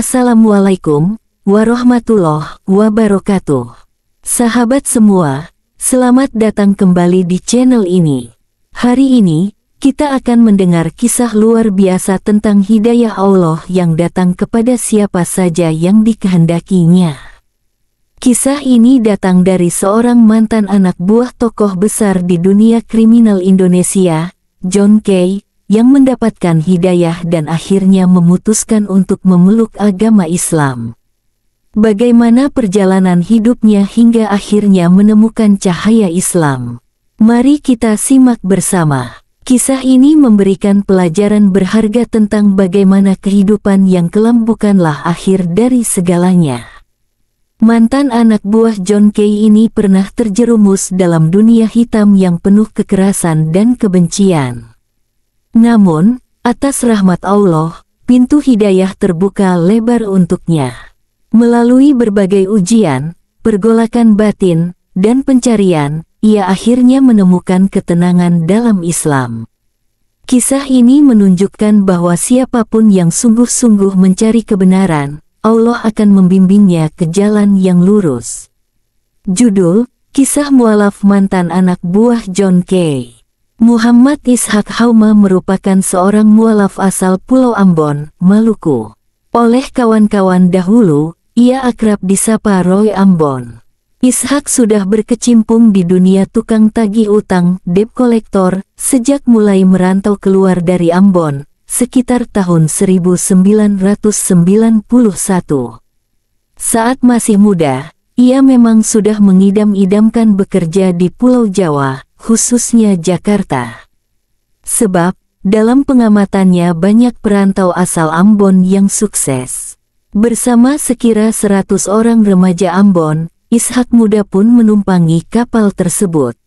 Assalamualaikum warahmatullahi wabarakatuh. Sahabat semua, selamat datang kembali di channel ini. Hari ini, kita akan mendengar kisah luar biasa tentang hidayah Allah yang datang kepada siapa saja yang dikehendakinya. Kisah ini datang dari seorang mantan anak buah tokoh besar di dunia kriminal Indonesia, John Kay, yang mendapatkan hidayah dan akhirnya memutuskan untuk memeluk agama Islam. Bagaimana perjalanan hidupnya hingga akhirnya menemukan cahaya Islam. Mari kita simak bersama. Kisah ini memberikan pelajaran berharga tentang bagaimana kehidupan yang kelam bukanlah akhir dari segalanya. Mantan anak buah John Kay ini pernah terjerumus dalam dunia hitam yang penuh kekerasan dan kebencian. Namun, atas rahmat Allah, pintu hidayah terbuka lebar untuknya. Melalui berbagai ujian, pergolakan batin, dan pencarian, ia akhirnya menemukan ketenangan dalam Islam. Kisah ini menunjukkan bahwa siapapun yang sungguh-sungguh mencari kebenaran, Allah akan membimbingnya ke jalan yang lurus. Judul, Kisah Mualaf Mantan Anak Buah John Kay Muhammad Ishak Hauma merupakan seorang mualaf asal Pulau Ambon, Maluku. Oleh kawan-kawan dahulu, ia akrab disapa Roy Ambon. Ishak sudah berkecimpung di dunia tukang tagih utang, debt collector, sejak mulai merantau keluar dari Ambon, sekitar tahun 1991. Saat masih muda, ia memang sudah mengidam-idamkan bekerja di Pulau Jawa, khususnya Jakarta. Sebab, dalam pengamatannya banyak perantau asal Ambon yang sukses. Bersama sekira 100 orang remaja Ambon, Ishak muda pun menumpangi kapal tersebut.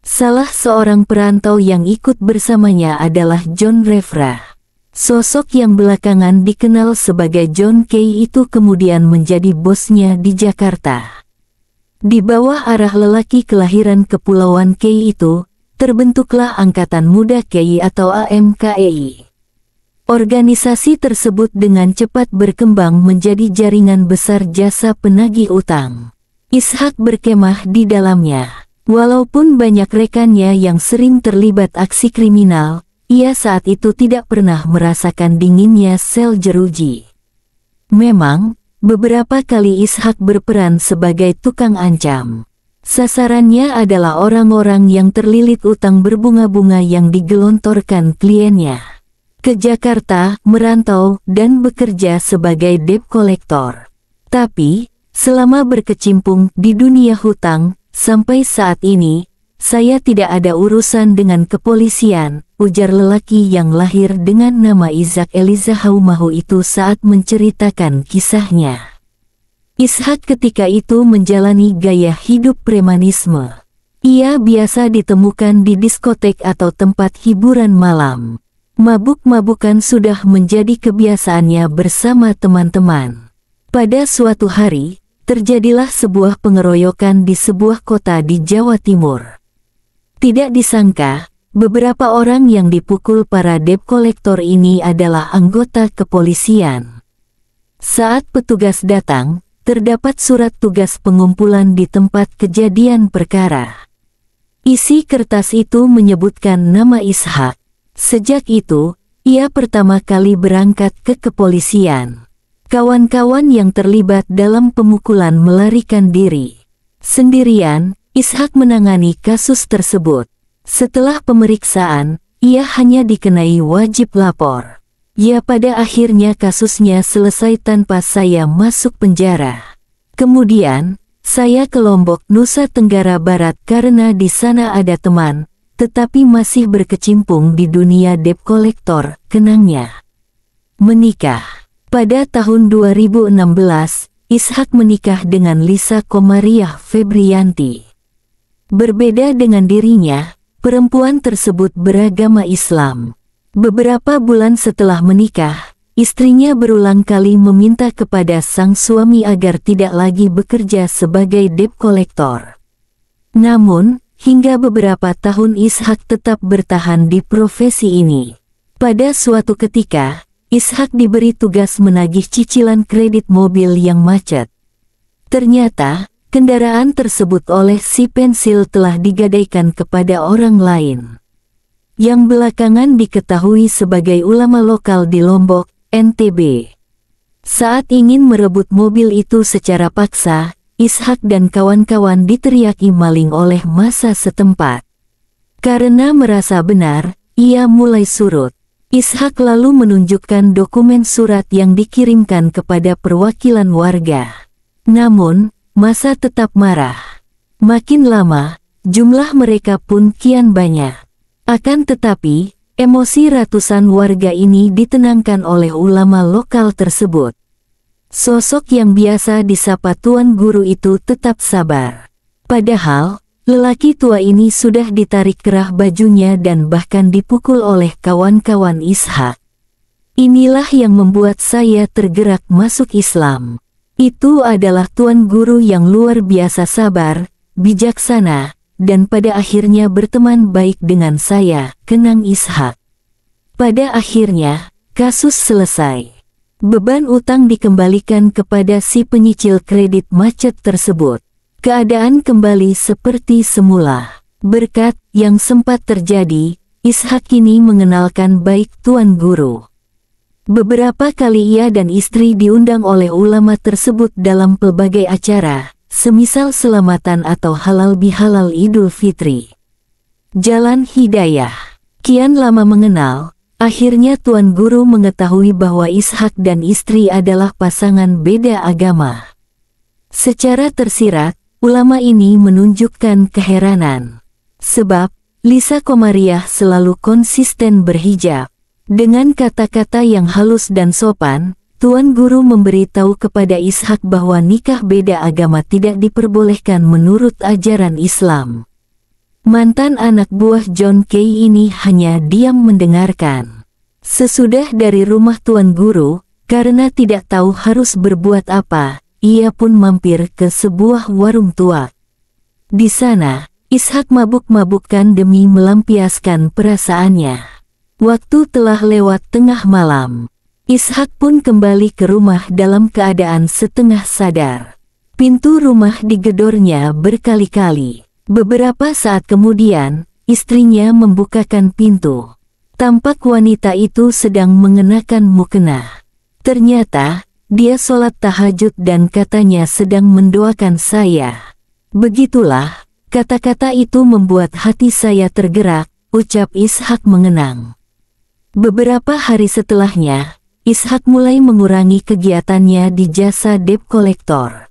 Salah seorang perantau yang ikut bersamanya adalah John Refra. Sosok yang belakangan dikenal sebagai John Kay itu kemudian menjadi bosnya di Jakarta. Di bawah arah lelaki kelahiran Kepulauan Kei itu, terbentuklah Angkatan Muda Kei atau AMKEI. Organisasi tersebut dengan cepat berkembang menjadi jaringan besar jasa penagih utang. Ishak berkemah di dalamnya. Walaupun banyak rekannya yang sering terlibat aksi kriminal, ia saat itu tidak pernah merasakan dinginnya sel jeruji. Memang, Beberapa kali Ishak berperan sebagai tukang ancam. Sasarannya adalah orang-orang yang terlilit utang berbunga-bunga yang digelontorkan kliennya. Ke Jakarta, merantau, dan bekerja sebagai debt collector. Tapi, selama berkecimpung di dunia hutang, sampai saat ini, saya tidak ada urusan dengan kepolisian, ujar lelaki yang lahir dengan nama Isaac Eliza Haumahu itu saat menceritakan kisahnya. Ishak ketika itu menjalani gaya hidup premanisme. Ia biasa ditemukan di diskotek atau tempat hiburan malam. Mabuk-mabukan sudah menjadi kebiasaannya bersama teman-teman. Pada suatu hari, terjadilah sebuah pengeroyokan di sebuah kota di Jawa Timur. Tidak disangka, Beberapa orang yang dipukul para debt collector ini adalah anggota kepolisian. Saat petugas datang, terdapat surat tugas pengumpulan di tempat kejadian perkara. Isi kertas itu menyebutkan nama Ishak. Sejak itu, ia pertama kali berangkat ke kepolisian. Kawan-kawan yang terlibat dalam pemukulan melarikan diri. Sendirian, Ishak menangani kasus tersebut. Setelah pemeriksaan, ia hanya dikenai wajib lapor. Ya pada akhirnya kasusnya selesai tanpa saya masuk penjara. Kemudian, saya ke Lombok, Nusa Tenggara Barat karena di sana ada teman, tetapi masih berkecimpung di dunia debt collector, kenangnya. Menikah. Pada tahun 2016, Ishak menikah dengan Lisa Komariah Febrianti. Berbeda dengan dirinya, Perempuan tersebut beragama Islam. Beberapa bulan setelah menikah, istrinya berulang kali meminta kepada sang suami agar tidak lagi bekerja sebagai debt collector. Namun, hingga beberapa tahun Ishak tetap bertahan di profesi ini. Pada suatu ketika, Ishak diberi tugas menagih cicilan kredit mobil yang macet. Ternyata, Kendaraan tersebut oleh si pensil telah digadaikan kepada orang lain. Yang belakangan diketahui sebagai ulama lokal di Lombok, NTB. Saat ingin merebut mobil itu secara paksa, Ishak dan kawan-kawan diteriaki maling oleh masa setempat. Karena merasa benar, ia mulai surut. Ishak lalu menunjukkan dokumen surat yang dikirimkan kepada perwakilan warga. Namun, masa tetap marah. Makin lama, jumlah mereka pun kian banyak. Akan tetapi, emosi ratusan warga ini ditenangkan oleh ulama lokal tersebut. Sosok yang biasa disapa Tuan Guru itu tetap sabar. Padahal, lelaki tua ini sudah ditarik kerah bajunya dan bahkan dipukul oleh kawan-kawan Ishak. Inilah yang membuat saya tergerak masuk Islam. Itu adalah Tuan Guru yang luar biasa sabar, bijaksana, dan pada akhirnya berteman baik dengan saya, Kenang Ishak. Pada akhirnya, kasus selesai. Beban utang dikembalikan kepada si penyicil kredit macet tersebut. Keadaan kembali seperti semula. Berkat yang sempat terjadi, Ishak kini mengenalkan baik Tuan Guru. Beberapa kali ia dan istri diundang oleh ulama tersebut dalam pelbagai acara, semisal selamatan atau halal bihalal Idul Fitri. Jalan Hidayah Kian lama mengenal, akhirnya Tuan Guru mengetahui bahwa Ishak dan istri adalah pasangan beda agama. Secara tersirat, ulama ini menunjukkan keheranan. Sebab, Lisa Komariah selalu konsisten berhijab. Dengan kata-kata yang halus dan sopan, Tuan Guru memberitahu kepada Ishak bahwa nikah beda agama tidak diperbolehkan menurut ajaran Islam. Mantan anak buah John Kay ini hanya diam mendengarkan. Sesudah dari rumah Tuan Guru, karena tidak tahu harus berbuat apa, ia pun mampir ke sebuah warung tua. Di sana, Ishak mabuk-mabukkan demi melampiaskan perasaannya. Waktu telah lewat tengah malam. Ishak pun kembali ke rumah dalam keadaan setengah sadar. Pintu rumah digedornya berkali-kali. Beberapa saat kemudian, istrinya membukakan pintu. Tampak wanita itu sedang mengenakan mukena. Ternyata, dia sholat tahajud dan katanya sedang mendoakan saya. Begitulah, kata-kata itu membuat hati saya tergerak, ucap Ishak mengenang. Beberapa hari setelahnya, Ishak mulai mengurangi kegiatannya di jasa debt collector.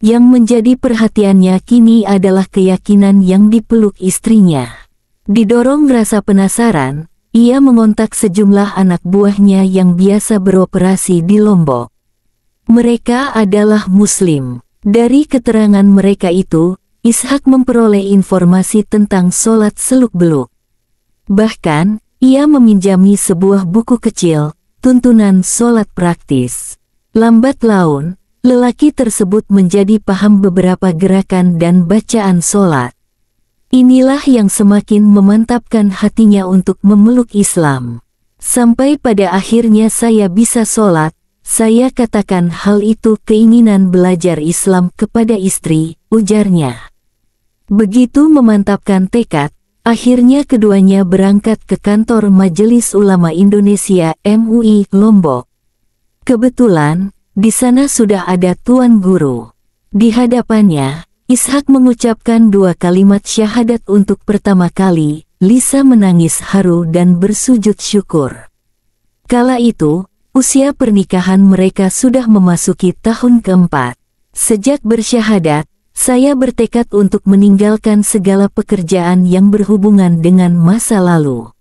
Yang menjadi perhatiannya kini adalah keyakinan yang dipeluk istrinya. Didorong rasa penasaran, ia mengontak sejumlah anak buahnya yang biasa beroperasi di Lombok. Mereka adalah Muslim. Dari keterangan mereka itu, Ishak memperoleh informasi tentang sholat seluk-beluk. Bahkan, ia meminjami sebuah buku kecil, Tuntunan Solat Praktis. Lambat laun, lelaki tersebut menjadi paham beberapa gerakan dan bacaan solat. Inilah yang semakin memantapkan hatinya untuk memeluk Islam. Sampai pada akhirnya saya bisa solat, saya katakan hal itu keinginan belajar Islam kepada istri, ujarnya. Begitu memantapkan tekad, Akhirnya keduanya berangkat ke kantor Majelis Ulama Indonesia MUI Lombok. Kebetulan, di sana sudah ada Tuan Guru. Di hadapannya, Ishak mengucapkan dua kalimat syahadat untuk pertama kali, Lisa menangis haru dan bersujud syukur. Kala itu, usia pernikahan mereka sudah memasuki tahun keempat. Sejak bersyahadat, saya bertekad untuk meninggalkan segala pekerjaan yang berhubungan dengan masa lalu.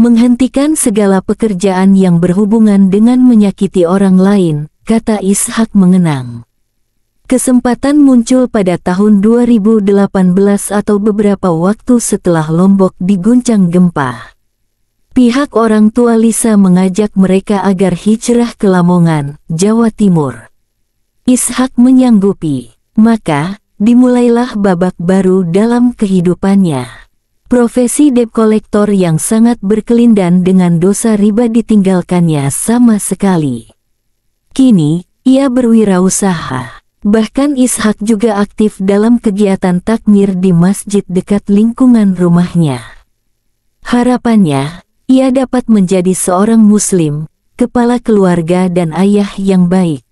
Menghentikan segala pekerjaan yang berhubungan dengan menyakiti orang lain, kata Ishak mengenang. Kesempatan muncul pada tahun 2018 atau beberapa waktu setelah Lombok diguncang gempa. Pihak orang tua Lisa mengajak mereka agar hijrah ke Lamongan, Jawa Timur. Ishak menyanggupi. Maka, dimulailah babak baru dalam kehidupannya. Profesi debt collector yang sangat berkelindan dengan dosa riba ditinggalkannya sama sekali. Kini, ia berwirausaha. Bahkan Ishak juga aktif dalam kegiatan takmir di masjid dekat lingkungan rumahnya. Harapannya, ia dapat menjadi seorang muslim, kepala keluarga dan ayah yang baik.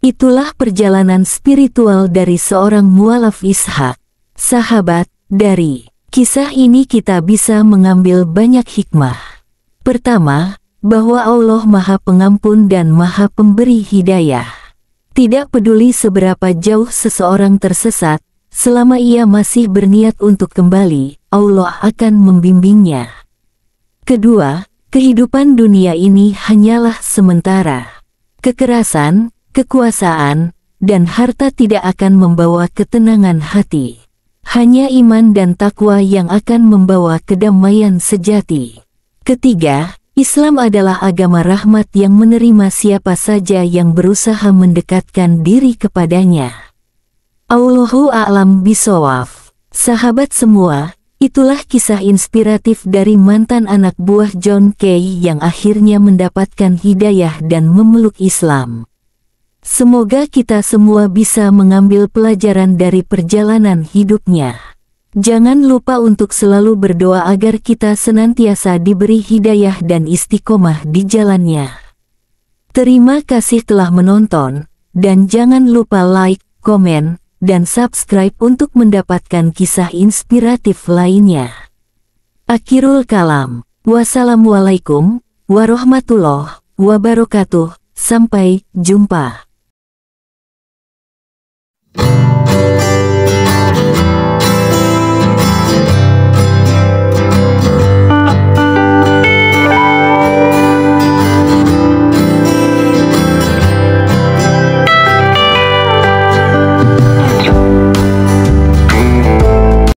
Itulah perjalanan spiritual dari seorang mualaf ishak, sahabat, dari kisah ini kita bisa mengambil banyak hikmah. Pertama, bahwa Allah maha pengampun dan maha pemberi hidayah. Tidak peduli seberapa jauh seseorang tersesat, selama ia masih berniat untuk kembali, Allah akan membimbingnya. Kedua, kehidupan dunia ini hanyalah sementara. Kekerasan, kekuasaan, dan harta tidak akan membawa ketenangan hati. Hanya iman dan takwa yang akan membawa kedamaian sejati. Ketiga, Islam adalah agama rahmat yang menerima siapa saja yang berusaha mendekatkan diri kepadanya. Allahu a'lam bisawaf. Sahabat semua, itulah kisah inspiratif dari mantan anak buah John Kay yang akhirnya mendapatkan hidayah dan memeluk Islam. Semoga kita semua bisa mengambil pelajaran dari perjalanan hidupnya. Jangan lupa untuk selalu berdoa agar kita senantiasa diberi hidayah dan istiqomah di jalannya. Terima kasih telah menonton, dan jangan lupa like, komen, dan subscribe untuk mendapatkan kisah inspiratif lainnya. Akhirul kalam, wassalamualaikum warahmatullahi wabarakatuh, sampai jumpa.